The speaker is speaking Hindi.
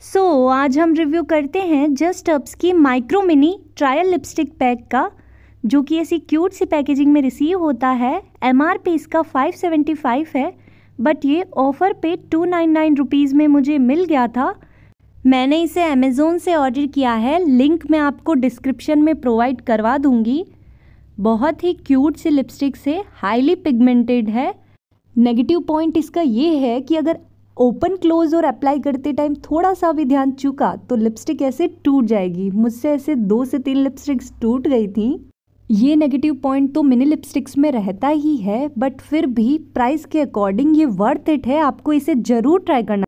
सो so, आज हम रिव्यू करते हैं जस्ट अप्स की micro mini trial lipstick pack का जो कि ऐसी क्यूट सी पैकेजिंग में रिसीव होता है एम आर पी इसका फाइव सेवेंटी फाइव है बट ये ऑफ़र पे टू नाइन नाइन रुपीज़ में मुझे मिल गया था मैंने इसे अमेज़ोन से ऑर्डर किया है लिंक मैं आपको डिस्क्रिप्शन में प्रोवाइड करवा दूँगी बहुत ही क्यूट सी लिपस्टिक से हाईली पिगमेंटेड है नेगेटिव पॉइंट इसका ये है कि अगर ओपन क्लोज और अप्लाई करते टाइम थोड़ा सा भी ध्यान चुका तो लिपस्टिक ऐसे टूट जाएगी मुझसे ऐसे दो से तीन लिपस्टिक्स टूट गई थी ये नेगेटिव पॉइंट तो मिनी लिपस्टिक्स में रहता ही है बट फिर भी प्राइस के अकॉर्डिंग ये वर्थ इट है आपको इसे ज़रूर ट्राई करना